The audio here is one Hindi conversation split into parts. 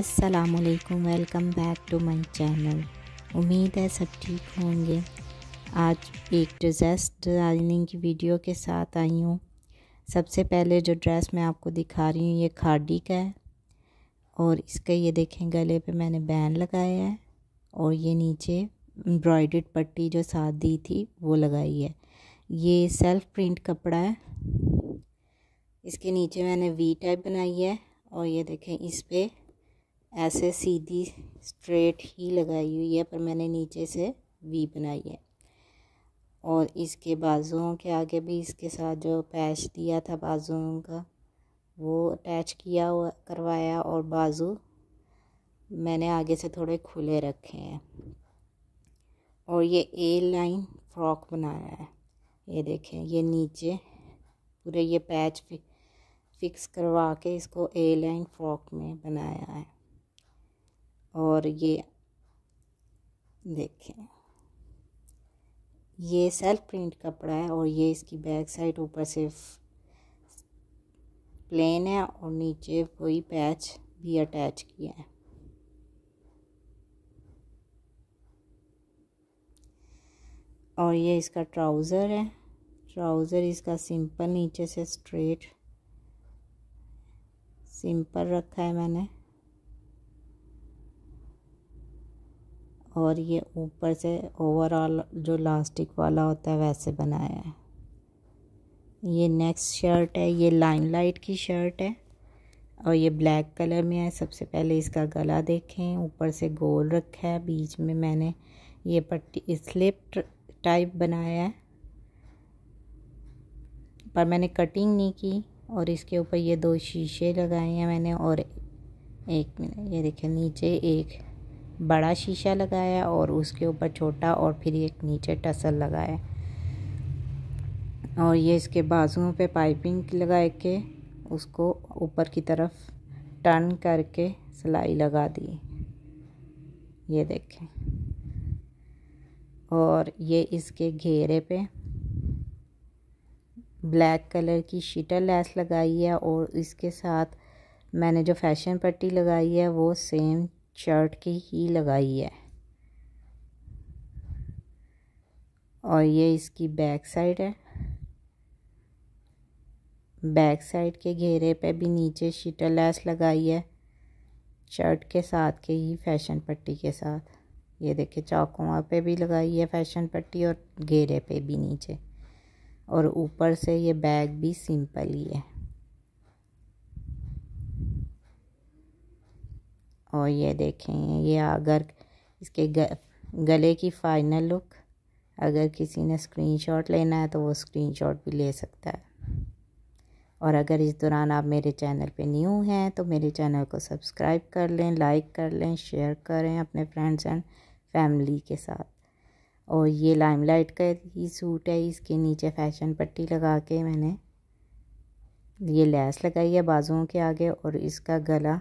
असलकुम welcome back to my channel उम्मीद है सब ठीक होंगे आज एक ड्रेस डिज़ाइनिंग की वीडियो के साथ आई हूँ सबसे पहले जो ड्रेस मैं आपको दिखा रही हूँ ये खाडी का है और इसके ये देखें गले पे मैंने बैन लगाया है और ये नीचे एम्ब्रॉयड पट्टी जो साथ दी थी वो लगाई है ये सेल्फ प्रिंट कपड़ा है इसके नीचे मैंने वी टाइप बनाई है और ये देखें इस पर ऐसे सीधी स्ट्रेट ही लगाई हुई है पर मैंने नीचे से वी बनाई है और इसके बाजुओं के आगे भी इसके साथ जो पैच दिया था बाजुओं का वो अटैच किया हुआ करवाया और बाजू मैंने आगे से थोड़े खुले रखे हैं और ये ए लाइन फ्रॉक बनाया है ये देखें ये नीचे पूरे ये पैच फिक्स करवा के इसको ए लाइन फ्रॉक में बनाया है और ये देखें ये सेल्फ प्रिंट कपड़ा है और ये इसकी बैक साइड ऊपर से प्लेन है और नीचे कोई पैच भी अटैच किया है और ये इसका ट्राउज़र है ट्राउज़र इसका सिंपल नीचे से स्ट्रेट सिंपल रखा है मैंने और ये ऊपर से ओवरऑल जो लास्टिक वाला होता है वैसे बनाया है ये नेक्स्ट शर्ट है ये लाइन लाइट की शर्ट है और ये ब्लैक कलर में है सबसे पहले इसका गला देखें ऊपर से गोल रखा है बीच में मैंने ये पट्टी स्लिप टाइप बनाया है पर मैंने कटिंग नहीं की और इसके ऊपर ये दो शीशे लगाए हैं मैंने और एक मिनट ये देखें नीचे एक बड़ा शीशा लगाया और उसके ऊपर छोटा और फिर एक नीचे टसल लगाया और ये इसके बाजुओं पे पाइपिंग लगा के उसको ऊपर की तरफ टर्न करके सिलाई लगा दी ये देखें और ये इसके घेरे पे ब्लैक कलर की शीटर लैस लगाई है और इसके साथ मैंने जो फैशन पट्टी लगाई है वो सेम शर्ट की ही लगाई है और ये इसकी बैक साइड है बैक साइड के घेरे पे भी नीचे शीटर लैस लगाई है शर्ट के साथ के ही फैशन पट्टी के साथ ये देखिए चौकुआ पे भी लगाई है फैशन पट्टी और घेरे पे भी नीचे और ऊपर से ये बैग भी सिंपल ही है और ये देखें ये अगर इसके गले की फाइनल लुक अगर किसी ने स्क्रीनशॉट लेना है तो वो स्क्रीनशॉट भी ले सकता है और अगर इस दौरान आप मेरे चैनल पे न्यू हैं तो मेरे चैनल को सब्सक्राइब कर लें लाइक कर लें शेयर करें अपने फ्रेंड्स एंड फैमिली के साथ और ये लाइमलाइट का ही सूट है इसके नीचे फैशन पट्टी लगा के मैंने ये लैस लगाई है बाजुओं के आगे और इसका गला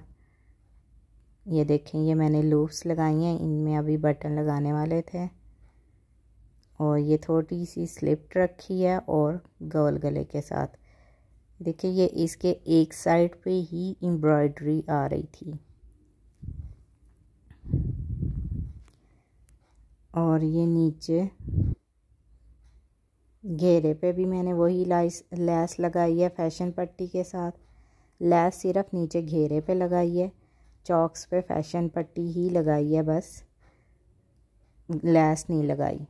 ये देखें ये मैंने लूप्स लगाई हैं इनमें अभी बटन लगाने वाले थे और ये थोड़ी सी स्लिप्ट रखी है और गोल गले के साथ देखिए ये इसके एक साइड पे ही एम्ब्रॉयडरी आ रही थी और ये नीचे घेरे पे भी मैंने वही लाइस लैस लगाई है फैशन पट्टी के साथ लैस सिर्फ नीचे घेरे पे लगाई है चौक्स पे फैशन पट्टी ही लगाई है बस लैस नहीं लगाई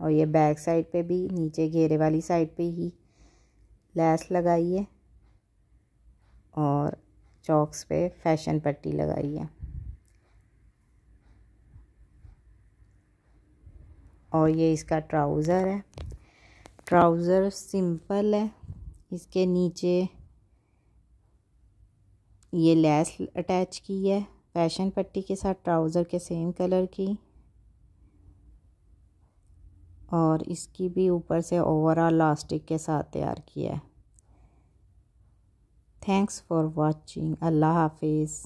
और ये बैक साइड पे भी नीचे घेरे वाली साइड पे ही लैस लगाई है और चौक्स पे फैशन पट्टी लगाई है और ये इसका ट्राउज़र है ट्राउज़र सिंपल है इसके नीचे ये लेस अटैच की है फैशन पट्टी के साथ ट्राउज़र के सेम कलर की और इसकी भी ऊपर से ओवरऑल लास्टिक के साथ तैयार किया है थैंक्स फॉर वाचिंग अल्लाह हाफिज़